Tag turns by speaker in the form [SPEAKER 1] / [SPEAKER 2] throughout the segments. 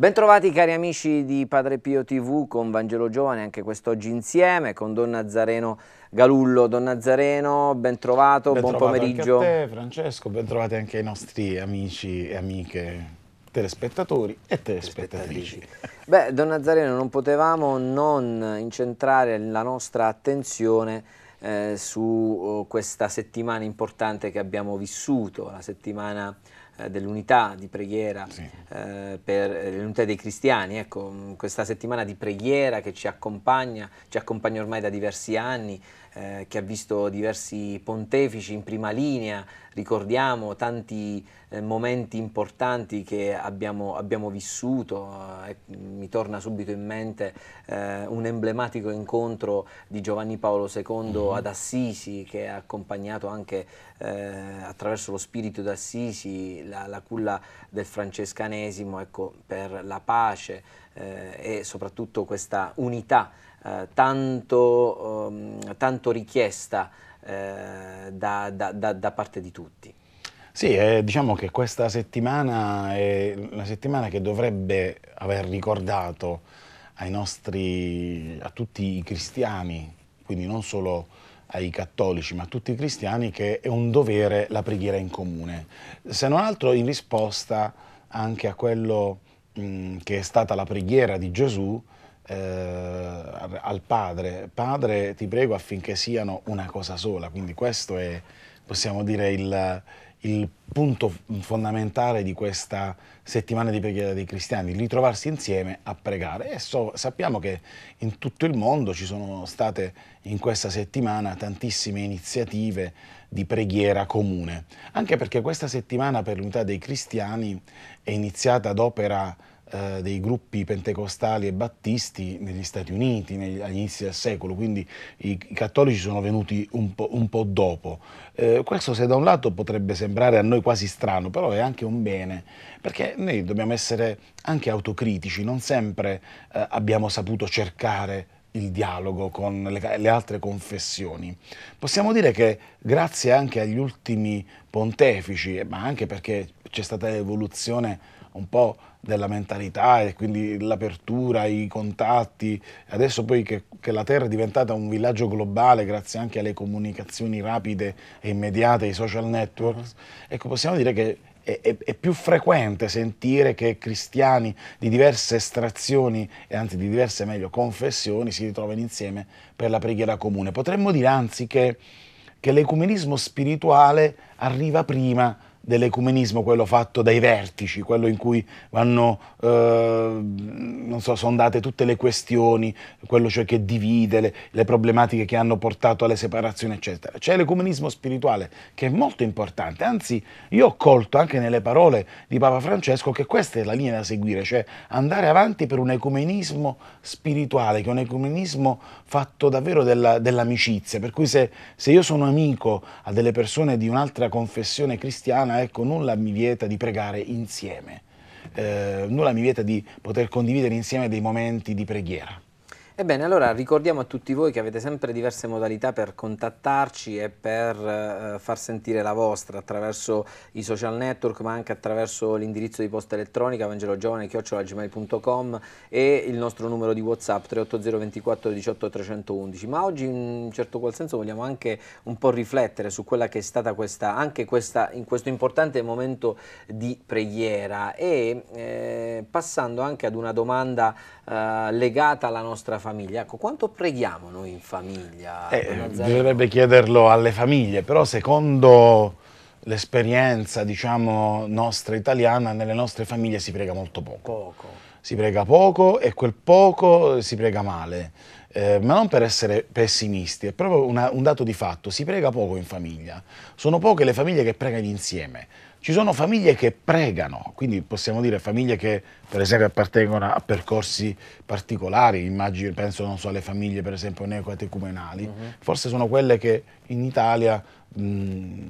[SPEAKER 1] Bentrovati cari amici di Padre Pio TV con Vangelo Giovane, anche quest'oggi insieme con Don Nazareno Galullo. Don Nazareno, bentrovato, ben buon pomeriggio. Anche
[SPEAKER 2] a te Francesco, bentrovati anche ai nostri amici e amiche telespettatori e telespettatrici.
[SPEAKER 1] Beh, Don Nazareno, non potevamo non incentrare la nostra attenzione eh, su oh, questa settimana importante che abbiamo vissuto, la settimana importante eh, dell'unità di preghiera, sì. eh, per eh, l'unità dei cristiani, ecco, mm, questa settimana di preghiera che ci accompagna, ci accompagna ormai da diversi anni, eh, che ha visto diversi pontefici in prima linea, ricordiamo tanti eh, momenti importanti che abbiamo, abbiamo vissuto, eh, mi torna subito in mente eh, un emblematico incontro di Giovanni Paolo II mm. ad Assisi che ha accompagnato anche eh, attraverso lo spirito d'Assisi la, la culla del francescanesimo ecco, per la pace eh, e soprattutto questa unità eh, tanto, ehm, tanto richiesta eh, da, da, da, da parte di tutti.
[SPEAKER 2] Sì, eh, diciamo che questa settimana è una settimana che dovrebbe aver ricordato nostri, a tutti i cristiani, quindi non solo ai cattolici, ma a tutti i cristiani, che è un dovere la preghiera in comune. Se non altro in risposta anche a quello mh, che è stata la preghiera di Gesù eh, al padre, padre ti prego affinché siano una cosa sola, quindi questo è, possiamo dire, il, il punto fondamentale di questa settimana di preghiera dei cristiani, ritrovarsi insieme a pregare. E so, sappiamo che in tutto il mondo ci sono state in questa settimana tantissime iniziative di preghiera comune, anche perché questa settimana per l'unità dei cristiani è iniziata ad opera eh, dei gruppi pentecostali e battisti negli Stati Uniti negli, agli inizi del secolo, quindi i, i cattolici sono venuti un po', un po dopo. Eh, questo se da un lato potrebbe sembrare a noi quasi strano, però è anche un bene, perché noi dobbiamo essere anche autocritici, non sempre eh, abbiamo saputo cercare il dialogo con le, le, altre confessioni. Possiamo dire che grazie anche agli ultimi pontefici, ma anche perché c'è stata l'evoluzione un po' della mentalità e quindi l'apertura, i contatti. Adesso poi che, che, la Terra è diventata un villaggio globale grazie anche alle comunicazioni rapide e immediate, i social networks, ecco, possiamo dire che è, è, è, più frequente sentire che cristiani di diverse estrazioni, e anzi di diverse meglio confessioni, si ritrovano insieme per la preghiera comune. Potremmo dire anzi che, che l'ecumenismo spirituale arriva prima dell'ecumenismo, quello fatto dai vertici, quello in cui vanno, eh, so, sondate tutte le questioni, quello cioè che divide, le, le problematiche che hanno portato alle separazioni, eccetera. C'è l'ecumenismo spirituale che è molto importante, anzi io ho colto anche nelle parole di Papa Francesco che questa è la linea da seguire, cioè andare avanti per un ecumenismo spirituale, che è un ecumenismo fatto davvero della, dell'amicizia, per cui se, se io sono amico a delle persone di un'altra confessione cristiana, ecco, nulla mi vieta di pregare insieme, eh, nulla mi vieta di poter condividere insieme dei momenti di preghiera.
[SPEAKER 1] Ebbene, allora ricordiamo a tutti voi che avete sempre diverse modalità per contattarci e per eh, far sentire la vostra attraverso i social network, ma anche attraverso l'indirizzo di posta elettronica vangelogiovane.gmail.com e il nostro numero di WhatsApp 380 24 18 311. Ma oggi in un certo qual senso vogliamo anche un po' riflettere su quella che è stata questa, anche questa, in questo importante momento di preghiera e eh, passando anche ad una domanda eh, legata alla nostra famiglia famiglia. Ecco, quanto preghiamo noi in famiglia? Eh, bisognerebbe
[SPEAKER 2] chiederlo alle famiglie, però secondo l'esperienza diciamo, nostra italiana, nelle nostre famiglie si prega molto poco. poco. Si prega poco e quel poco si prega male. Eh, ma non per essere pessimisti, è proprio una, un dato di fatto, si prega poco in famiglia. Sono poche le famiglie che pregano insieme ci sono famiglie che pregano, quindi possiamo dire famiglie che per esempio appartengono a percorsi particolari, immagino, penso non so, alle famiglie per esempio neocatecumenali, uh mhm. -huh. forse sono quelle che in Italia mh, mm,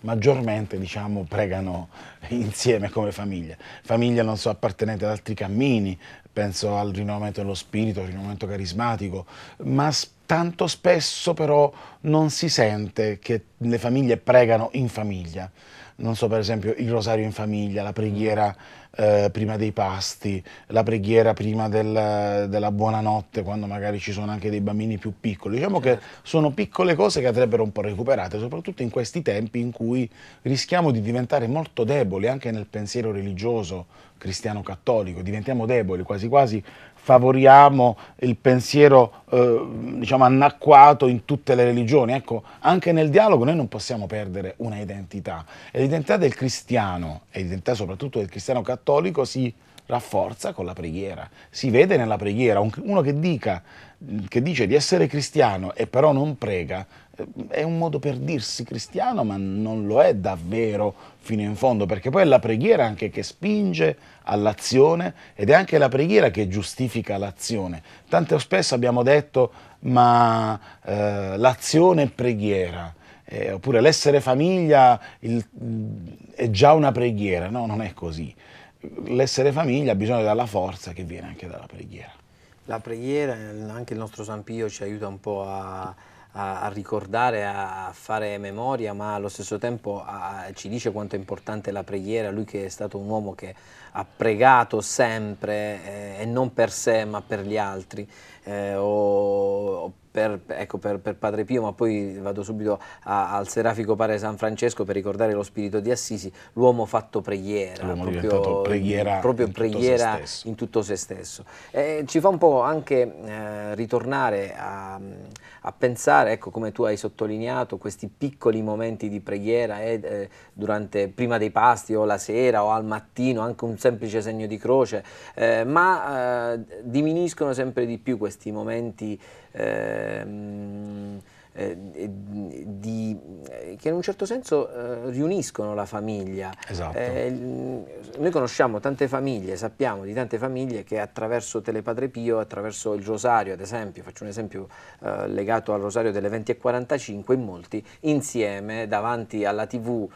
[SPEAKER 2] maggiormente diciamo, pregano insieme come famiglia. Famiglie non so, appartenenti ad altri cammini, penso al rinnovamento dello spirito, al rinnovamento carismatico, ma tanto spesso però non si sente che le famiglie pregano in famiglia non so per esempio il rosario in famiglia, la preghiera eh, prima dei pasti, la preghiera prima del, della buonanotte, quando magari ci sono anche dei bambini più piccoli. Diciamo che certo. sono piccole cose che andrebbero un po' recuperate, soprattutto in questi tempi in cui rischiamo di diventare molto deboli anche nel pensiero religioso cristiano-cattolico, diventiamo deboli, quasi quasi favoriamo il pensiero eh, diciamo annacquato in tutte le religioni. Ecco, anche nel dialogo noi non possiamo perdere una identità. E l'identità del cristiano, e l'identità soprattutto del cristiano cattolico, cattolico si rafforza con la preghiera, si vede nella preghiera, uno che, dica, che dice di essere cristiano e però non prega, eh, è un modo per dirsi cristiano ma non lo è davvero fino in fondo, perché poi è la preghiera anche che spinge all'azione ed è anche la preghiera che giustifica l'azione. Tante spesso abbiamo detto ma eh, l'azione è preghiera. Eh, oppure l'essere famiglia il, è già una preghiera, no, non è così l'essere famiglia ha bisogno della forza che viene anche dalla preghiera.
[SPEAKER 1] La preghiera, anche il nostro San Pio ci aiuta un po' a, a, ricordare, a fare memoria, ma allo stesso tempo a, ci dice quanto è importante la preghiera, lui che è stato un uomo che ha pregato sempre eh, e non per sé ma per gli altri eh, o per, ecco, per, per, Padre Pio, ma poi vado subito a, al serafico padre San Francesco per ricordare lo spirito di Assisi, l'uomo fatto preghiera, proprio preghiera, proprio in, preghiera tutto in, tutto se stesso. Eh, ci fa un po' anche eh, ritornare a, a, pensare, ecco come tu hai sottolineato, questi piccoli momenti di preghiera eh, eh durante, prima dei pasti o la sera o al mattino, anche un semplice segno di croce, eh, ma eh, diminuiscono sempre di più questi momenti. Eh, eh, eh, di, eh, che in un certo senso eh, riuniscono la famiglia. Esatto. noi conosciamo tante famiglie, sappiamo di tante famiglie che attraverso Telepadre Pio, attraverso il rosario ad esempio, faccio un esempio legato al rosario delle 20.45, in molti insieme davanti alla tv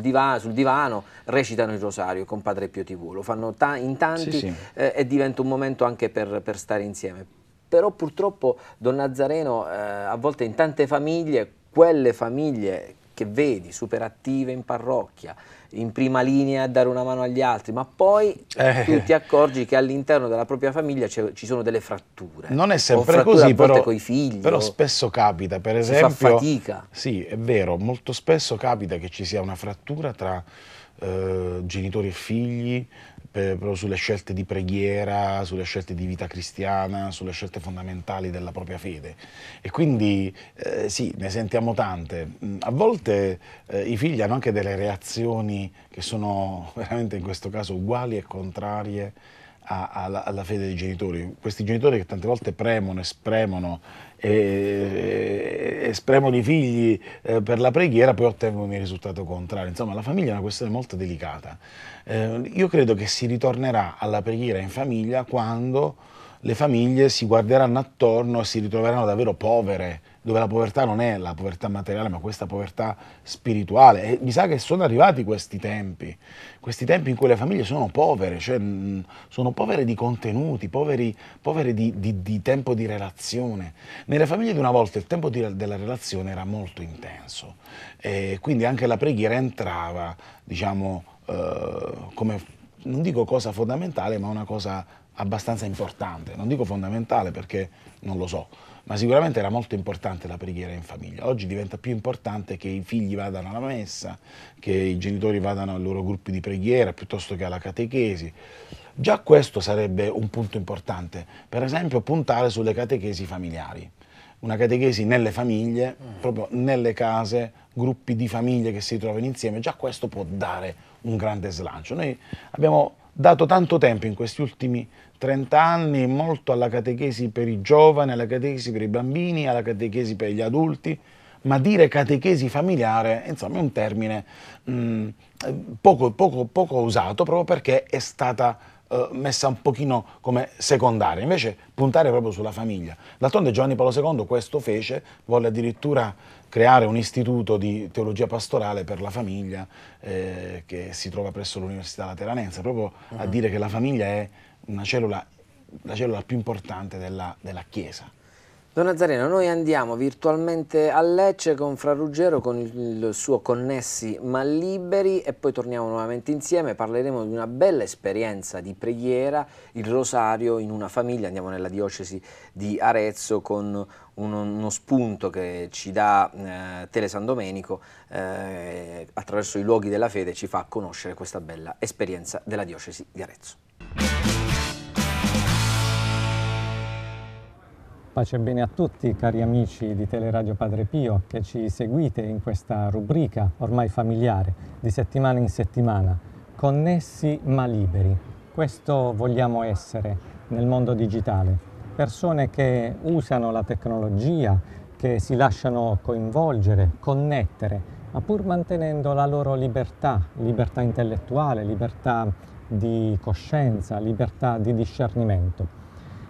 [SPEAKER 1] divano, sul divano recitano il rosario con Padre Pio TV, lo fanno ta in tanti sì, sì. e diventa un momento anche per, per stare insieme però purtroppo Don Nazareno eh, a volte in tante famiglie, quelle famiglie che vedi super attive in parrocchia, in prima linea a dare una mano agli altri, ma poi eh. tu ti accorgi che all'interno della propria famiglia ci sono delle fratture.
[SPEAKER 2] Non è sempre così, però, con i figli, però spesso capita, per esempio... Si fa fatica. Sì, è vero, molto spesso capita che ci sia una frattura tra eh, genitori e figli, per, proprio sulle scelte di preghiera, sulle scelte di vita cristiana, sulle scelte fondamentali della propria fede. E quindi eh, sì, ne sentiamo tante. Mm, a volte eh, i figli hanno anche delle reazioni che sono veramente in questo caso uguali e contrarie alla, alla, fede dei genitori. Questi genitori che tante volte premono e spremono e, e i figli eh, per la preghiera, poi ottengono il risultato contrario. Insomma, la famiglia è una questione molto delicata. Eh, io credo che si ritornerà alla preghiera in famiglia quando le famiglie si guarderanno attorno e si ritroveranno davvero povere, dove la povertà non è la povertà materiale, ma questa povertà spirituale. E mi sa che sono arrivati questi tempi, questi tempi in cui le famiglie sono povere, cioè mm, sono povere di contenuti, poveri, povere di, di, di, tempo di relazione. Nelle famiglie di una volta il tempo di, della relazione era molto intenso, e quindi anche la preghiera entrava, diciamo, eh, come non dico cosa fondamentale, ma una cosa abbastanza importante, non dico fondamentale perché non lo so, ma sicuramente era molto importante la preghiera in famiglia. Oggi diventa più importante che i figli vadano alla messa, che i genitori vadano ai loro gruppi di preghiera piuttosto che alla catechesi. Già questo sarebbe un punto importante, per esempio puntare sulle catechesi familiari. Una catechesi nelle famiglie, proprio nelle case, gruppi di famiglie che si trovano insieme, già questo può dare un grande slancio. Noi abbiamo dato tanto tempo in questi ultimi 30 anni molto alla catechesi per i giovani, alla catechesi per i bambini, alla catechesi per gli adulti, ma dire catechesi familiare insomma, è un termine mh, mm, poco, poco, poco, usato proprio perché è stata eh, messa un pochino come secondaria, invece puntare proprio sulla famiglia. D'altronde Giovanni Paolo II questo fece, volle addirittura creare un istituto di teologia pastorale per la famiglia eh, che si trova presso l'Università Lateranense, proprio uh-huh. a ah. dire che la famiglia è una cellula, la cellula più importante della, della Chiesa.
[SPEAKER 1] Don Nazareno, noi andiamo virtualmente a Lecce con Fra Ruggero, con il suo Connessi ma Liberi e poi torniamo nuovamente insieme, parleremo di una bella esperienza di preghiera, il rosario in una famiglia, andiamo nella diocesi di Arezzo con uno, uno spunto che ci dà eh, Tele San Domenico eh, attraverso i luoghi della fede ci fa conoscere questa bella esperienza della diocesi di Arezzo.
[SPEAKER 3] Pace e bene a tutti cari amici di Teleradio Padre Pio che ci seguite in questa rubrica ormai familiare di settimana in settimana, connessi ma liberi. Questo vogliamo essere nel mondo digitale, persone che usano la tecnologia, che si lasciano coinvolgere, connettere, ma pur mantenendo la loro libertà, libertà intellettuale, libertà di coscienza, libertà di discernimento.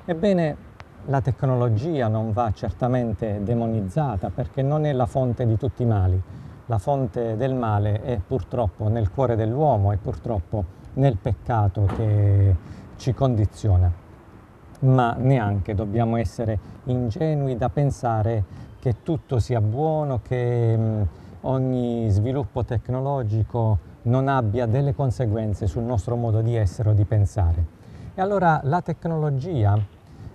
[SPEAKER 3] Ebbene, la tecnologia non va certamente demonizzata perché non è la fonte di tutti i mali. La fonte del male è purtroppo nel cuore dell'uomo e purtroppo nel peccato che ci condiziona. Ma neanche dobbiamo essere ingenui da pensare che tutto sia buono, che mm, ogni sviluppo tecnologico non abbia delle conseguenze sul nostro modo di essere o di pensare. E allora la tecnologia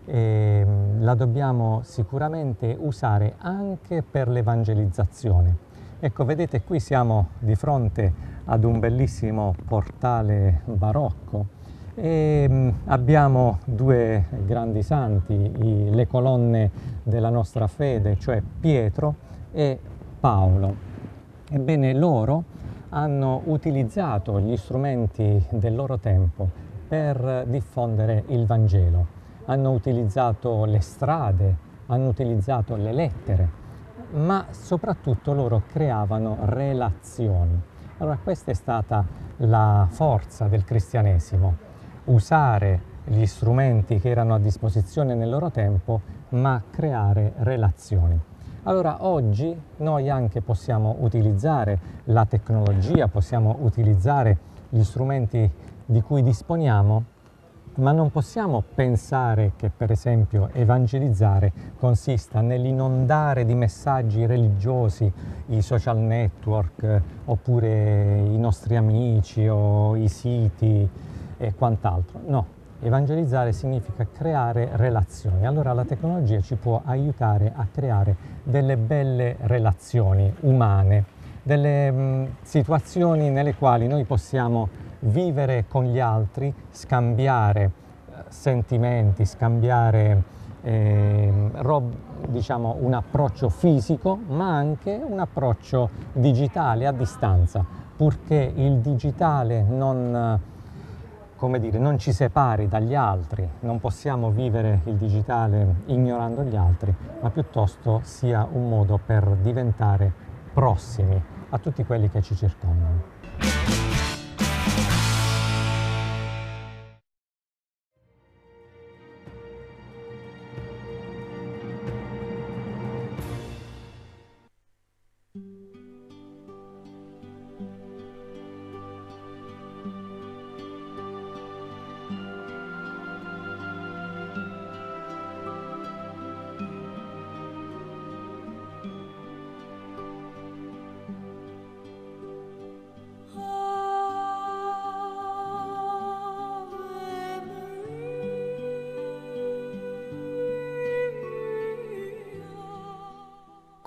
[SPEAKER 3] e ehm, la dobbiamo sicuramente usare anche per l'evangelizzazione. Ecco, vedete qui siamo di fronte ad un bellissimo portale barocco e ehm, abbiamo due grandi santi, i, le colonne della nostra fede, cioè Pietro e Paolo. Ebbene, loro hanno utilizzato gli strumenti del loro tempo per diffondere il Vangelo hanno utilizzato le strade, hanno utilizzato le lettere, ma soprattutto loro creavano relazioni. Allora questa è stata la forza del cristianesimo, usare gli strumenti che erano a disposizione nel loro tempo, ma creare relazioni. Allora oggi noi anche possiamo utilizzare la tecnologia, possiamo utilizzare gli strumenti di cui disponiamo ma non possiamo pensare che per esempio evangelizzare consista nell'inondare di messaggi religiosi i social network oppure i nostri amici o i siti e quant'altro. No, evangelizzare significa creare relazioni. Allora la tecnologia ci può aiutare a creare delle belle relazioni umane, delle mh, situazioni nelle quali noi possiamo vivere con gli altri, scambiare eh, sentimenti, scambiare eh, rob, diciamo, un approccio fisico, ma anche un approccio digitale a distanza, purché il digitale non come dire, non ci separi dagli altri, non possiamo vivere il digitale ignorando gli altri, ma piuttosto sia un modo per diventare prossimi a tutti quelli che ci circondano.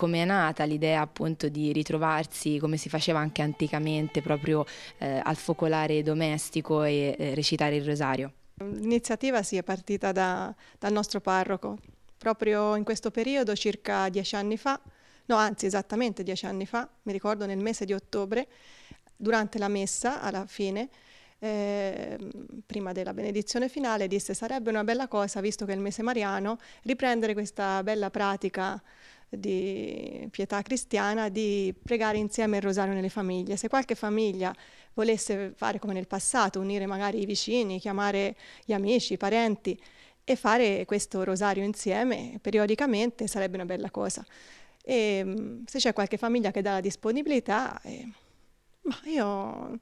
[SPEAKER 4] come è nata l'idea appunto di ritrovarsi come si faceva anche anticamente proprio eh, al focolare domestico e eh, recitare il rosario?
[SPEAKER 5] L'iniziativa si sì, è partita da, dal nostro parroco, proprio in questo periodo circa dieci anni fa, no anzi esattamente dieci anni fa, mi ricordo nel mese di ottobre, durante la messa alla fine, eh, prima della benedizione finale, disse sarebbe una bella cosa, visto che è il mese mariano, riprendere questa bella pratica di pietà cristiana di pregare insieme il rosario nelle famiglie. Se qualche famiglia volesse fare come nel passato, unire magari i vicini, chiamare gli amici, i parenti e fare questo rosario insieme periodicamente sarebbe una bella cosa. E mm, se c'è qualche famiglia che dà la disponibilità, eh, io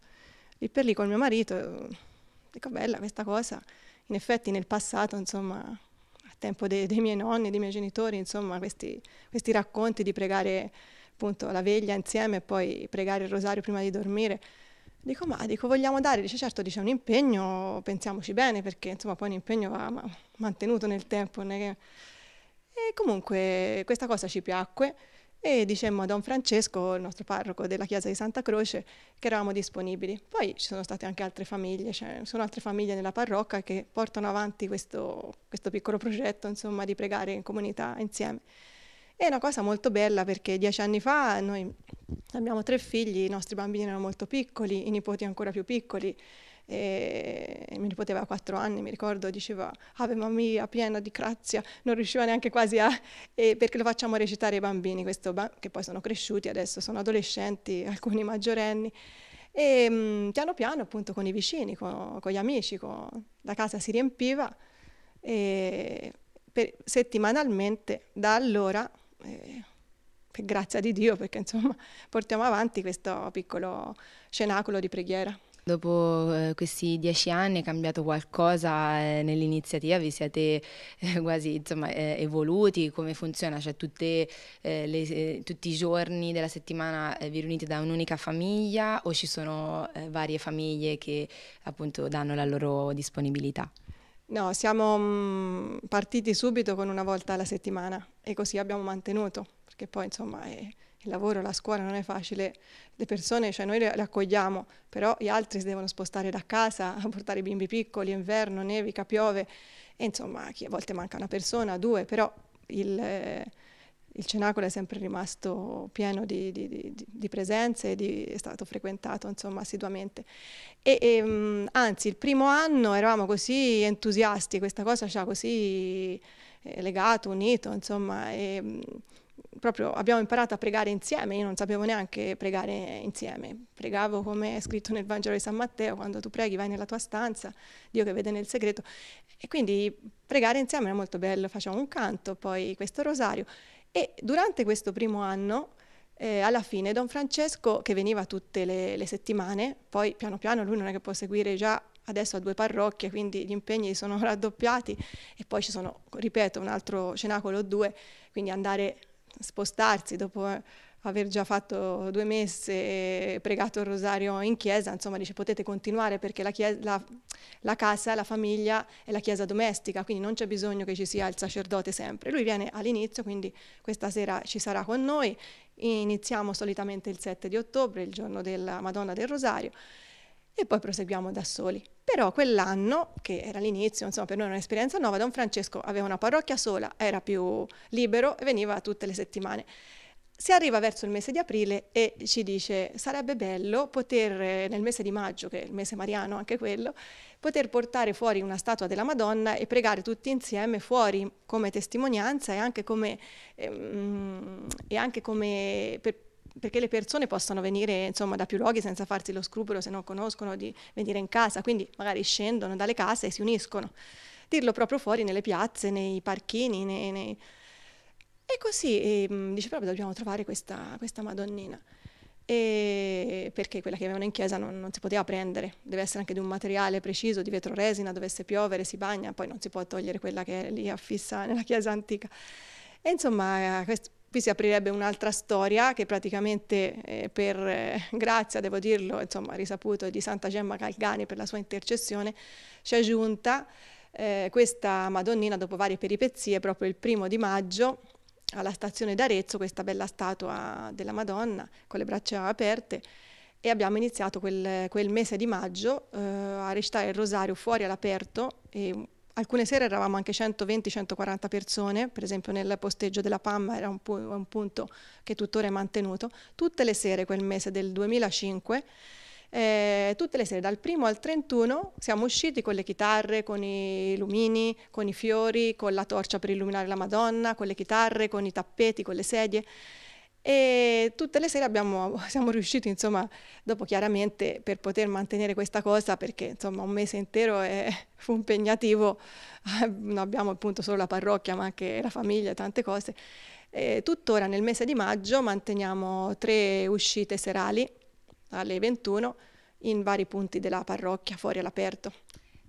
[SPEAKER 5] lì per lì con mio marito dico bella questa cosa. In effetti nel passato, insomma, tempo dei, dei miei nonni, dei miei genitori, insomma questi, questi racconti di pregare appunto la veglia insieme e poi pregare il rosario prima di dormire. Dico, ma dico, vogliamo dare? Dice, certo, dice, un impegno, pensiamoci bene, perché insomma poi un impegno va mantenuto nel tempo. Che... E comunque questa cosa ci piacque e dicemmo a Don Francesco, il nostro parroco della chiesa di Santa Croce, che eravamo disponibili. Poi ci sono state anche altre famiglie, cioè, sono altre famiglie nella parrocca che portano avanti questo, questo piccolo progetto insomma, di pregare in comunità insieme. È una cosa molto bella perché dieci anni fa noi abbiamo tre figli, i nostri bambini erano molto piccoli, i nipoti ancora più piccoli e mi ripeteva a quattro anni, mi ricordo, diceva Ave Maria, piena di grazia, non riusciva neanche quasi a... Eh, perché lo facciamo recitare ai bambini, questo, che poi sono cresciuti adesso, sono adolescenti, alcuni maggiorenni. E mh, mm, piano piano, appunto, con i vicini, con, con gli amici, con, la casa si riempiva e per, settimanalmente da allora, eh, per grazia di Dio, perché insomma portiamo avanti questo piccolo cenacolo di
[SPEAKER 4] preghiera. Dopo eh, questi dieci anni è cambiato qualcosa eh, nell'iniziativa? Vi siete eh, quasi insomma, eh, evoluti? Come funziona? Cioè, tutte, eh, le, eh, tutti i giorni della settimana vi riunite da un'unica famiglia o ci sono varie famiglie che appunto danno la loro disponibilità? No, siamo mh,
[SPEAKER 5] mm, partiti subito con una volta alla settimana e così abbiamo mantenuto, perché poi insomma... È il lavoro, la scuola non è facile, le persone, cioè noi le, accogliamo, però gli altri si devono spostare da casa a portare i bimbi piccoli, inverno, nevica, piove, e insomma a volte manca una persona, due, però il, eh, il cenacolo è sempre rimasto pieno di, di, di, di presenze, è stato frequentato insomma assiduamente. E, e, ehm, anzi, il primo anno eravamo così entusiasti, questa cosa ci ha così eh, legato, unito, insomma. E, ehm, proprio abbiamo imparato a pregare insieme, io non sapevo neanche pregare insieme, pregavo come è scritto nel Vangelo di San Matteo, quando tu preghi vai nella tua stanza, Dio che vede nel segreto, e quindi pregare insieme era molto bello, facciamo un canto, poi questo rosario, e durante questo primo anno, eh, alla fine, Don Francesco, che veniva tutte le, le settimane, poi piano piano lui non è che può seguire già adesso a due parrocchie, quindi gli impegni sono raddoppiati e poi ci sono, ripeto, un altro cenacolo o due, quindi andare spostarsi dopo aver già fatto due messe e pregato il rosario in chiesa, insomma dice potete continuare perché la, chiesa, la, la, casa, la famiglia è la chiesa domestica, quindi non c'è bisogno che ci sia il sacerdote sempre. Lui viene all'inizio, quindi questa sera ci sarà con noi, iniziamo solitamente il 7 di ottobre, il giorno della Madonna del Rosario e poi proseguiamo da soli. Però quell'anno, che era l'inizio, insomma per noi era un'esperienza nuova, Don Francesco aveva una parrocchia sola, era più libero e veniva tutte le settimane. Si arriva verso il mese di aprile e ci dice sarebbe bello poter eh, nel mese di maggio, che è il mese mariano anche quello, poter portare fuori una statua della Madonna e pregare tutti insieme fuori come testimonianza e anche come, ehm, e anche come per, perché le persone possono venire insomma, da più luoghi senza farsi lo scrupolo se non conoscono di venire in casa, quindi magari scendono dalle case e si uniscono. Dirlo proprio fuori nelle piazze, nei parchini, nei, nei... e così e, ehm, mh, dice proprio dobbiamo trovare questa, questa Madonnina. E perché quella che avevano in chiesa non, non, si poteva prendere, deve essere anche di un materiale preciso, di vetro resina, dovesse piovere, si bagna, poi non si può togliere quella che è lì affissa nella chiesa antica. E insomma, questo, qui si aprirebbe un'altra storia che praticamente eh, per eh, grazia, devo dirlo, insomma, risaputo di Santa Gemma Calgani per la sua intercessione, ci è giunta eh, questa Madonnina dopo varie peripezie proprio il primo di maggio alla stazione d'Arezzo, questa bella statua della Madonna con le braccia aperte e abbiamo iniziato quel, quel mese di maggio eh, a recitare il rosario fuori all'aperto e Alcune sere eravamo anche 120-140 persone, per esempio nel posteggio della Pamma era un, pu- un, punto che tuttora è mantenuto, tutte le sere quel mese del 2005, eh, tutte le sere dal primo al 31 siamo usciti con le chitarre, con i lumini, con i fiori, con la torcia per illuminare la Madonna, con le chitarre, con i tappeti, con le sedie. E tutte le sere abbiamo, siamo riusciti, insomma, dopo chiaramente per poter mantenere questa cosa, perché insomma un mese intero è, fu impegnativo, non abbiamo appunto solo la parrocchia, ma anche la famiglia e tante cose. E tuttora nel mese di maggio manteniamo tre uscite serali alle 21 in vari punti della parrocchia fuori all'aperto.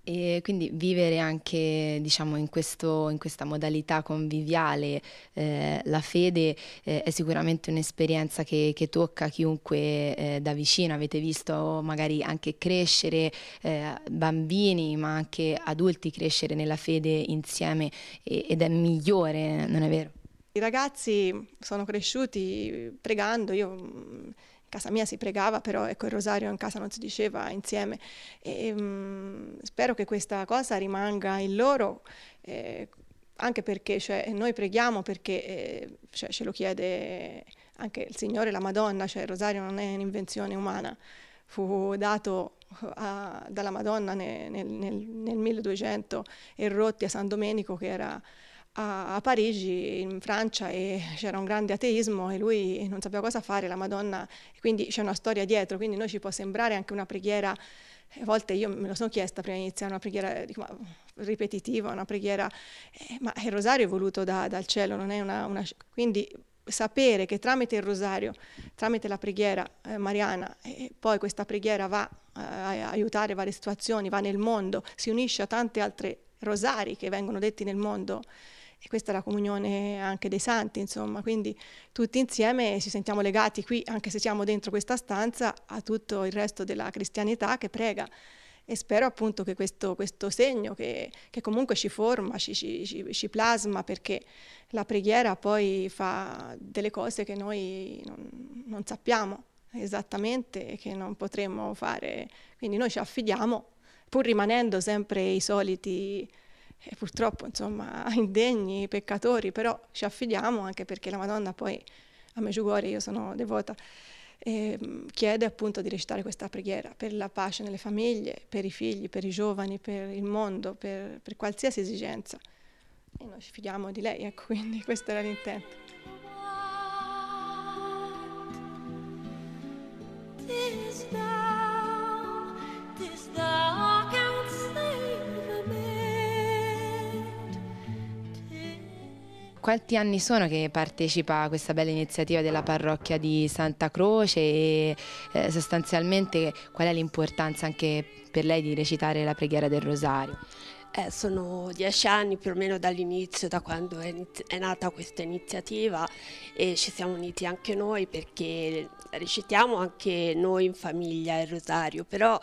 [SPEAKER 4] E quindi vivere anche diciamo, in, questo, in, questa modalità conviviale eh, la fede eh, è sicuramente un'esperienza che, che tocca chiunque eh, da vicino. Avete visto magari anche crescere eh, bambini ma anche adulti crescere nella fede insieme e, ed è migliore, non è vero?
[SPEAKER 5] I ragazzi sono cresciuti pregando, io mm, in casa mia si pregava, però ecco, il rosario in casa non si diceva insieme. E, mh, mm, spero che questa cosa rimanga in loro, eh, anche perché cioè, noi preghiamo perché eh, cioè, ce lo chiede anche il Signore, la Madonna, cioè il rosario non è un'invenzione umana, fu dato eh, a, dalla Madonna nel, nel, nel 1200 e rotti a San Domenico che era a, a Parigi, in Francia, e c'era un grande ateismo e lui non sapeva cosa fare, la Madonna, quindi c'è una storia dietro, quindi noi ci può sembrare anche una preghiera a volte io me lo sono chiesta prima di iniziare una preghiera dico, ma, ripetitiva, una preghiera, eh, ma il rosario è voluto da, dal cielo, non è una, una, Quindi sapere che tramite il rosario, tramite la preghiera eh, mariana, e poi questa preghiera va eh, a aiutare varie situazioni, va nel mondo, si unisce a tanti altri rosari che vengono detti nel mondo, e questa è la comunione anche dei santi, insomma, quindi tutti insieme ci sentiamo legati qui, anche se siamo dentro questa stanza, a tutto il resto della cristianità che prega e spero appunto che questo, questo segno che, che, comunque ci forma, ci, ci, ci, plasma, perché la preghiera poi fa delle cose che noi non, non sappiamo esattamente e che non potremmo fare, quindi noi ci affidiamo pur rimanendo sempre i soliti e purtroppo insomma indegni, peccatori, però ci affidiamo anche perché la Madonna poi a Meggiugorje, io sono devota, eh, chiede appunto di recitare questa preghiera per la pace nelle famiglie, per i figli, per i giovani, per il mondo, per, per qualsiasi esigenza. E noi ci fidiamo di lei, ecco, quindi questo era l'intento.
[SPEAKER 4] quanti anni sono che partecipa a questa bella iniziativa della parrocchia di Santa Croce e eh, sostanzialmente qual è l'importanza anche per lei di recitare la preghiera del Rosario? Eh, sono dieci anni più o meno dall'inizio, da quando è, è, nata questa iniziativa e ci siamo uniti anche noi perché recitiamo anche noi in famiglia il rosario, però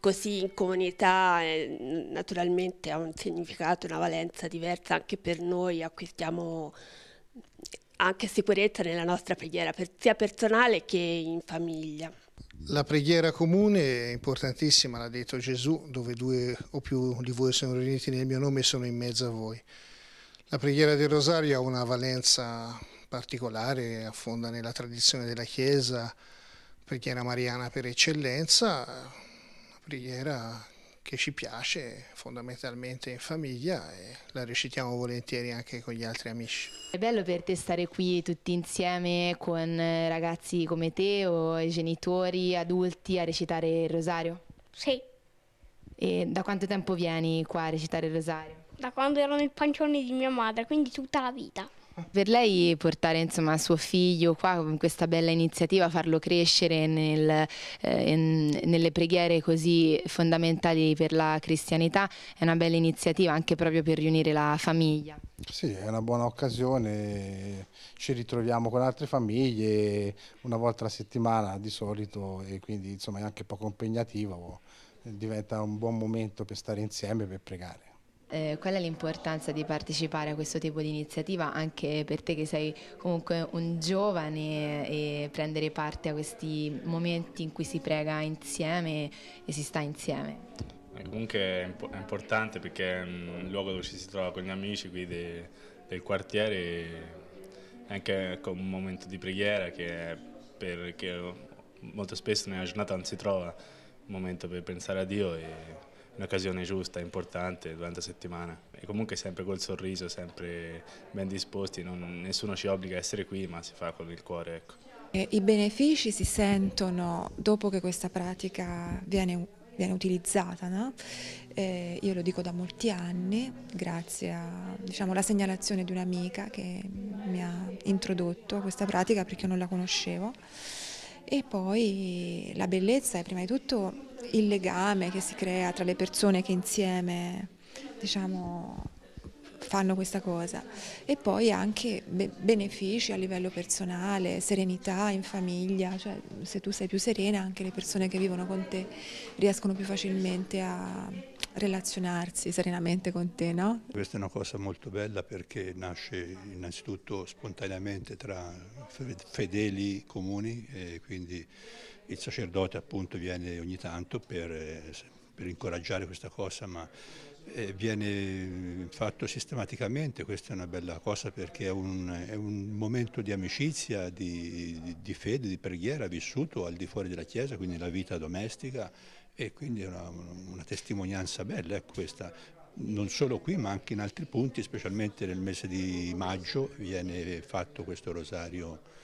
[SPEAKER 4] così in comunità eh, naturalmente ha un significato, una valenza diversa anche per noi, acquistiamo eh, anche sicurezza nella nostra preghiera, per, sia personale che in famiglia.
[SPEAKER 3] La preghiera comune è
[SPEAKER 1] importantissima, l'ha detto Gesù, dove due o più di voi sono riuniti nel mio nome sono in mezzo a voi. La preghiera del rosario ha una valenza particolare, affonda nella tradizione della Chiesa, preghiera mariana per eccellenza, preghiera che ci piace fondamentalmente in famiglia e la recitiamo volentieri anche con gli altri amici.
[SPEAKER 4] È bello per te stare qui tutti insieme con ragazzi come te o i genitori, adulti a recitare il rosario? Sì. E da quanto tempo vieni qua a recitare il rosario? Da quando ero nel pancione di mia madre, quindi tutta la vita. Per lei portare insomma, suo figlio qua con questa bella iniziativa, farlo crescere nel, eh, in, nelle preghiere così fondamentali per la cristianità è una bella iniziativa anche proprio per riunire
[SPEAKER 2] la famiglia. Sì, è una buona occasione, ci ritroviamo con altre famiglie una volta alla settimana di solito e quindi insomma è anche poco impegnativo, diventa un buon momento per stare insieme e per pregare.
[SPEAKER 4] Eh, qual è l'importanza di partecipare a questo tipo di iniziativa anche per te che sei comunque un giovane e prendere parte a questi momenti in cui si prega insieme e si sta insieme?
[SPEAKER 3] Eh, comunque è importante perché è un luogo dove ci si trova con
[SPEAKER 2] gli amici qui de, del quartiere e anche ecco, un momento di preghiera che perché molto spesso nella giornata non si trova un momento per pensare a Dio e un'occasione giusta, importante durante la settimana e comunque sempre col sorriso, sempre ben disposti, non, nessuno ci obbliga a essere qui ma si fa con il cuore. Ecco.
[SPEAKER 5] I benefici si sentono dopo che questa pratica viene, viene utilizzata, no? eh, io lo dico da molti anni, grazie alla diciamo, segnalazione di un'amica che mi ha introdotto a questa pratica perché io non la conoscevo e poi la bellezza è prima di tutto il legame che si crea tra le persone che insieme diciamo, fanno questa cosa e poi anche be benefici a livello personale, serenità in famiglia, cioè se tu sei più serena anche le persone che vivono con te riescono più facilmente a relazionarsi serenamente con te, no?
[SPEAKER 6] Questa è una cosa molto bella perché nasce innanzitutto spontaneamente tra fedeli comuni e quindi il sacerdote appunto viene ogni tanto per, eh, per incoraggiare questa cosa, ma eh, viene mm, fatto sistematicamente, questa è una bella cosa perché è un, è un momento di amicizia, di, di, fede, di preghiera vissuto al di fuori della Chiesa, quindi la vita domestica e quindi è una, una testimonianza bella eh, questa, non solo qui ma anche in altri punti, specialmente nel mese di maggio viene fatto questo rosario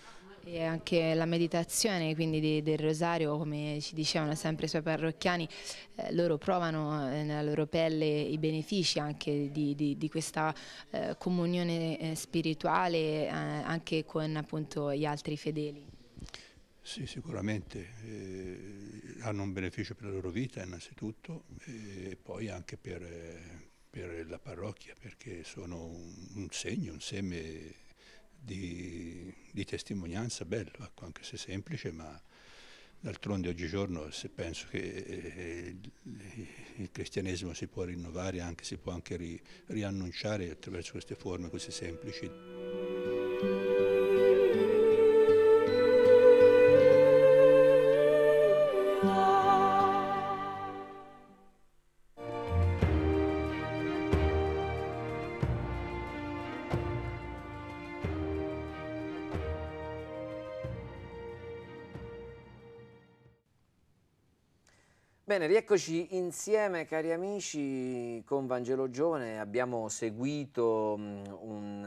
[SPEAKER 4] e anche la meditazione quindi di, del rosario, come ci dicevano sempre i suoi parrocchiani, eh, loro provano eh, nella loro pelle i benefici anche di, di, di questa eh, comunione eh, spirituale eh, anche con appunto gli altri fedeli.
[SPEAKER 6] Sì, sicuramente hanno un beneficio per la loro vita innanzitutto e poi anche per, per la parrocchia perché sono un, un segno, un seme di, di testimonianza bello, ecco, anche se semplice, ma d'altronde oggigiorno se penso che eh, il cristianesimo si può rinnovare, anche, si può anche ri, riannunciare attraverso queste forme così semplici. Oh.
[SPEAKER 1] Bene, rieccoci insieme cari amici con Vangelo Giovane, abbiamo seguito mm, un,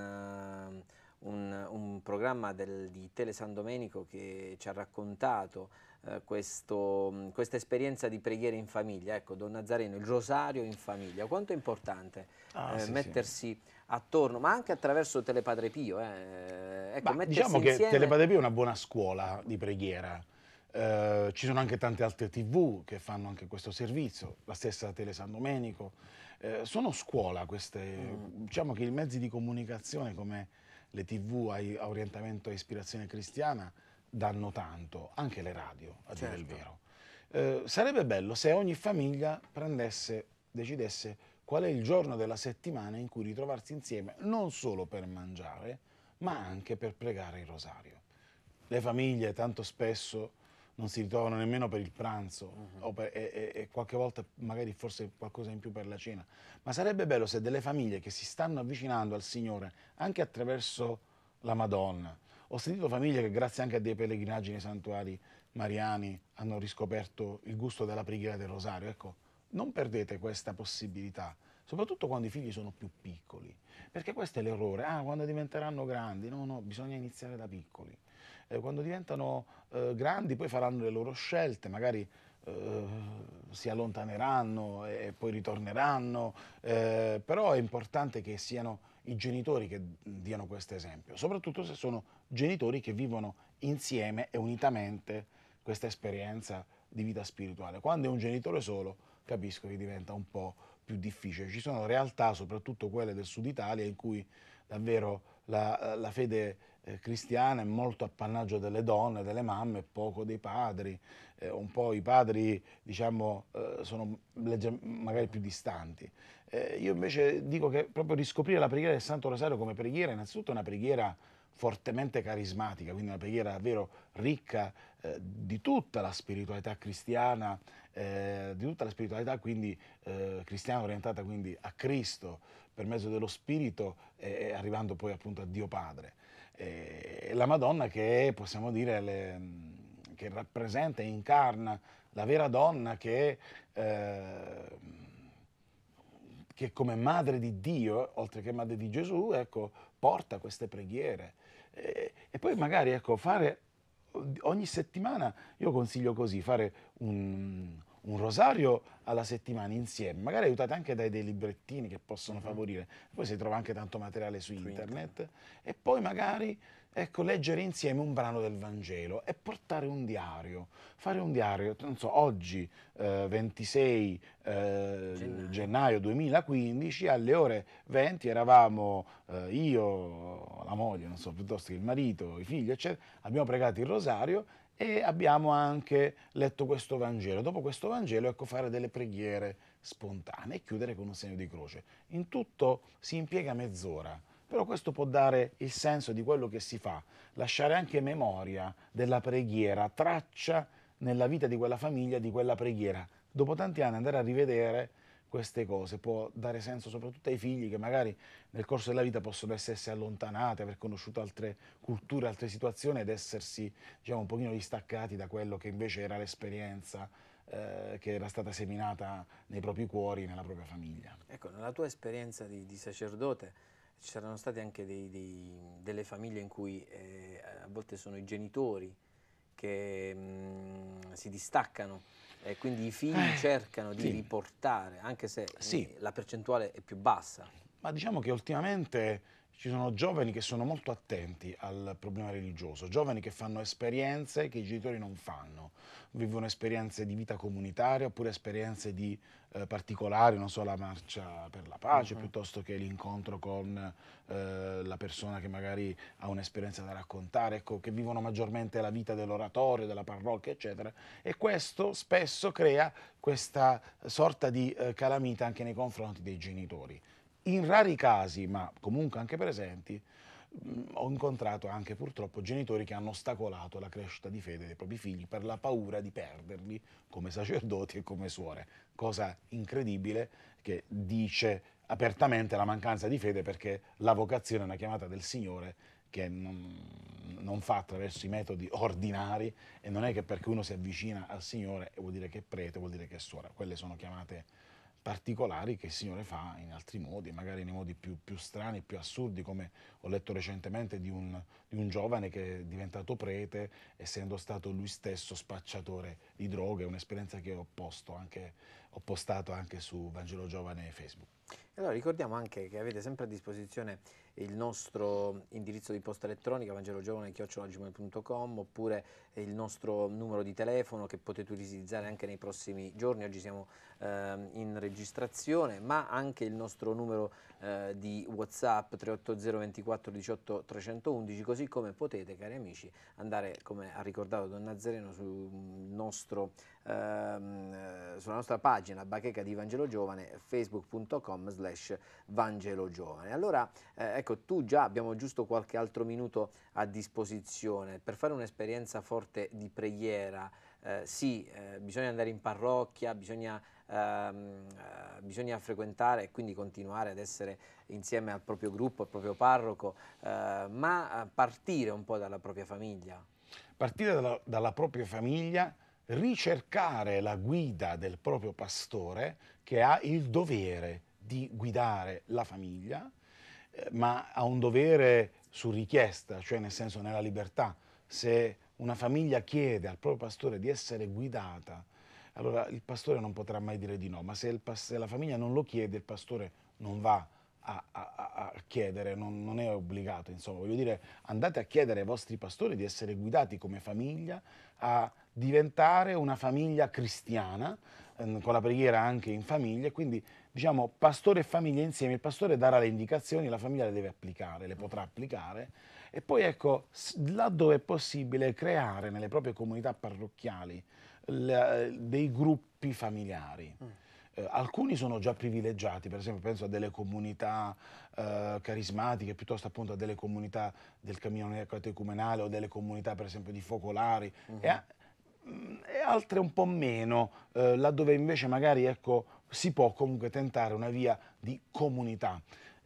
[SPEAKER 1] eh, un, un programma del, di Tele San Domenico che ci ha raccontato eh, questo, mm, questa esperienza di preghiera in famiglia, ecco Don Nazareno, il rosario in famiglia, quanto è importante ah, eh, sì, mettersi sì. attorno, ma anche attraverso Telepadre Pio, eh. ecco, bah, diciamo che insieme... Telepadre Pio è
[SPEAKER 2] una buona scuola di preghiera, eh, ci sono anche tante altre tv che fanno anche questo servizio, la stessa Tele San Domenico. Eh, sono scuola queste, mm. diciamo che i mezzi di comunicazione come le tv a, a orientamento e ispirazione cristiana danno tanto, anche le radio, a certo. dire il certo. vero. Eh, sarebbe bello se ogni famiglia prendesse, decidesse qual è il giorno della settimana in cui ritrovarsi insieme, non solo per mangiare, ma anche per pregare il rosario. Le famiglie tanto spesso non si ritrovano nemmeno per il pranzo uh mhm. -huh. per, e, e, e, qualche volta magari forse qualcosa in più per la cena. Ma sarebbe bello se delle famiglie che si stanno avvicinando al Signore anche attraverso la Madonna. Ho sentito famiglie che grazie anche a dei pellegrinaggi nei santuari mariani hanno riscoperto il gusto della preghiera del rosario. Ecco, non perdete questa possibilità, soprattutto quando i figli sono più piccoli, perché questo è l'errore. Ah, quando diventeranno grandi, no, no, bisogna iniziare da piccoli eh, quando diventano eh, grandi poi faranno le loro scelte, magari eh, si allontaneranno e poi ritorneranno, eh, però è importante che siano i genitori che diano questo esempio, soprattutto se sono genitori che vivono insieme e unitamente questa esperienza di vita spirituale. Quando è un genitore solo capisco che diventa un po' più difficile. Ci sono realtà, soprattutto quelle del sud Italia, in cui davvero la, la fede eh, cristiana è molto appannaggio delle donne, delle mamme poco dei padri, eh, un po' i padri diciamo eh, sono magari più distanti. Eh, io invece dico che proprio riscoprire la preghiera del Santo Rosario come preghiera innanzitutto è una preghiera fortemente carismatica, quindi una preghiera davvero ricca eh, di tutta la spiritualità cristiana, eh, di tutta la spiritualità quindi eh, cristiana orientata quindi a Cristo per mezzo dello Spirito eh, e arrivando poi appunto a Dio Padre eh, la Madonna che possiamo dire le, che rappresenta e incarna la vera donna che, eh, che, come madre di Dio, oltre che madre di Gesù, ecco, porta queste preghiere. E, eh, e poi magari ecco, fare ogni settimana, io consiglio così, fare un, un rosario alla settimana insieme, magari aiutate anche dai dei librettini che possono uh mm-hmm. -huh. favorire, poi si trova anche tanto materiale su, internet, internet, e poi magari ecco, leggere insieme un brano del Vangelo e portare un diario, fare un diario, non so, oggi eh, 26 eh, gennaio. gennaio. 2015 alle ore 20 eravamo eh, io, la moglie, non so, piuttosto che il marito, i figli, eccetera, abbiamo pregato il rosario e abbiamo anche letto questo Vangelo. Dopo questo Vangelo, ecco, fare delle preghiere spontanee e chiudere con un segno di croce. In tutto si impiega mezz'ora, però questo può dare il senso di quello che si fa, lasciare anche memoria della preghiera, traccia nella vita di quella famiglia, di quella preghiera. Dopo tanti anni andare a rivedere queste cose, può dare senso soprattutto ai figli che magari nel corso della vita possono essersi allontanati, aver conosciuto altre culture, altre situazioni ed essersi diciamo, un pochino distaccati da quello che invece era l'esperienza eh, che era stata seminata nei propri cuori, nella propria famiglia.
[SPEAKER 1] Ecco, nella tua esperienza di, di sacerdote ci saranno state anche dei, dei, delle famiglie in cui eh, a volte sono i genitori che mh, mm, si distaccano e quindi i figli eh, cercano di eh, sì. riportare, anche se sì. la percentuale è più bassa
[SPEAKER 2] ma diciamo che ultimamente ci sono giovani che sono molto attenti al problema religioso, giovani che fanno esperienze che i genitori non fanno, vivono esperienze di vita comunitaria oppure esperienze di eh, particolari, non so, la marcia per la pace uh mhm. -huh. piuttosto che l'incontro con eh, la persona che magari ha un'esperienza da raccontare, ecco, che vivono maggiormente la vita dell'oratorio, della parrocchia, eccetera. E questo spesso crea questa sorta di eh, calamita anche nei confronti dei genitori in rari casi, ma comunque anche presenti, mm, ho incontrato anche purtroppo genitori che hanno ostacolato la crescita di fede dei propri figli per la paura di perderli come sacerdoti e come suore, cosa incredibile che dice apertamente la mancanza di fede perché la vocazione è una chiamata del Signore che non, non fa attraverso i metodi ordinari e non è che perché uno si avvicina al Signore vuol dire che è prete, vuol dire che è suora, quelle sono chiamate particolari che il Signore fa in altri modi, magari nei modi più, più strani, più assurdi, come ho letto recentemente di un, di un, giovane che è diventato prete, essendo stato lui stesso spacciatore di droghe, un'esperienza che ho posto anche ho postato anche su Vangelo Giovane e Facebook.
[SPEAKER 1] Allora ricordiamo anche che avete sempre a disposizione il nostro indirizzo di posta elettronica vangelogiovane.com oppure il nostro numero di telefono che potete utilizzare anche nei prossimi giorni, oggi siamo eh, in registrazione, ma anche il nostro numero eh, di Whatsapp 380 24 18 311, così come potete cari amici andare, come ha ricordato Don Nazareno, sul nostro, ehm, eh, sulla nostra pagina Bacheca di Vangelo Giovane, facebook.com slash Vangelo Giovane. Allora, eh, ecco, tu già abbiamo giusto qualche altro minuto a disposizione per fare un'esperienza forte di preghiera. Eh, sì, eh, bisogna andare in parrocchia, bisogna ehm, eh, bisogna frequentare e quindi continuare ad essere insieme al proprio gruppo, al proprio parroco, eh, ma eh, partire un po' dalla propria famiglia.
[SPEAKER 2] Partire dalla, dalla propria famiglia, ricercare la guida del proprio pastore che ha il dovere di guidare la famiglia, eh, ma ha un dovere su richiesta, cioè nel senso nella libertà. Se una famiglia chiede al proprio pastore di essere guidata allora il pastore non potrà mai dire di no, ma se, se la famiglia non lo chiede, il pastore non va a, a, a chiedere, non, non, è obbligato, insomma, voglio dire, andate a chiedere ai vostri pastori di essere guidati come famiglia a diventare una famiglia cristiana, eh, con la preghiera anche in famiglia, quindi diciamo pastore e famiglia insieme, il pastore darà le indicazioni, la famiglia le deve applicare, le potrà applicare e poi ecco, laddove è possibile creare nelle proprie comunità parrocchiali la, eh, dei gruppi familiari. Mm. Eh, alcuni sono già privilegiati, per esempio penso a delle comunità eh, carismatiche, piuttosto appunto a delle comunità del cammino catecumenale o delle comunità per esempio di focolari mm -hmm. e, a, mm, e, altre un po' meno, eh, laddove invece magari ecco, si può comunque tentare una via di comunità.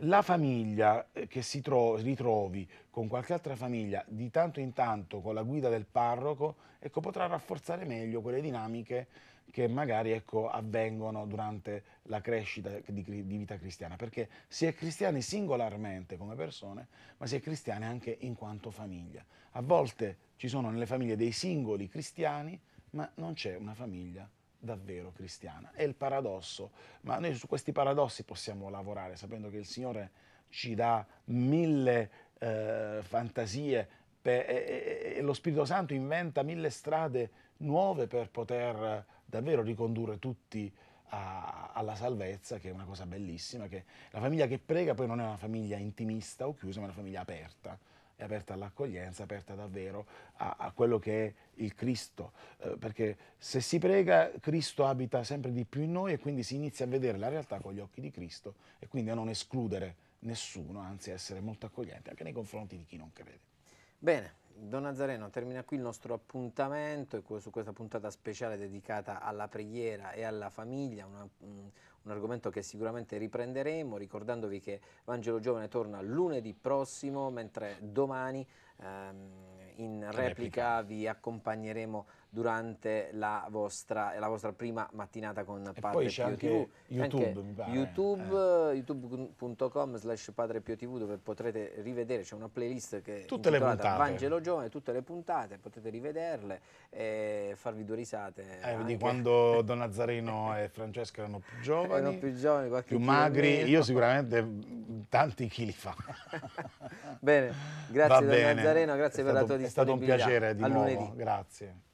[SPEAKER 2] La famiglia eh, che si ritrovi con qualche altra famiglia di tanto in tanto con la guida del parroco ecco, potrà rafforzare meglio quelle dinamiche che magari ecco, avvengono durante la crescita di, di, vita cristiana, perché si è cristiani singolarmente come persone, ma si è cristiani anche in quanto famiglia. A volte ci sono nelle famiglie dei singoli cristiani, ma non c'è una famiglia davvero cristiana. È il paradosso, ma noi su questi paradossi possiamo lavorare sapendo che il Signore ci dà mille eh, fantasie per, e, e, lo Spirito Santo inventa mille strade nuove per poter davvero ricondurre tutti a, alla salvezza, che è una cosa bellissima, che la famiglia che prega poi non è una famiglia intimista o chiusa, ma è una famiglia aperta è aperta all'accoglienza, aperta davvero a, a, quello che è il Cristo, eh, perché se si prega Cristo abita sempre di più in noi e quindi si inizia a vedere la realtà con gli occhi di Cristo e quindi a non escludere nessuno, anzi a essere molto accogliente anche nei confronti di chi non crede.
[SPEAKER 1] Bene, Don Nazareno, termina qui il nostro appuntamento su questa puntata speciale dedicata alla preghiera e alla famiglia, una, un argomento che sicuramente riprenderemo, ricordandovi che Vangelo Giovane torna lunedì prossimo, mentre domani ehm, in replica vi accompagneremo durante la vostra, la vostra prima mattinata con e Padre Pio TV. Anche YouTube, anche mi pare. YouTube, eh. youtube.com slash Padre Pio TV dove potrete rivedere, c'è una playlist che tutte è intitolata Vangelo Giovane, tutte le puntate, potete rivederle e farvi due risate. Eh, vedi, quando
[SPEAKER 2] Don Nazareno e Francesca erano più giovani, erano più, giovani, più magri, meno. io sicuramente tanti chili fa. bene, grazie Va Don bene. Nazareno, grazie è per stato, la tua disponibilità. È stato un piacere di nuovo, lunedì. grazie.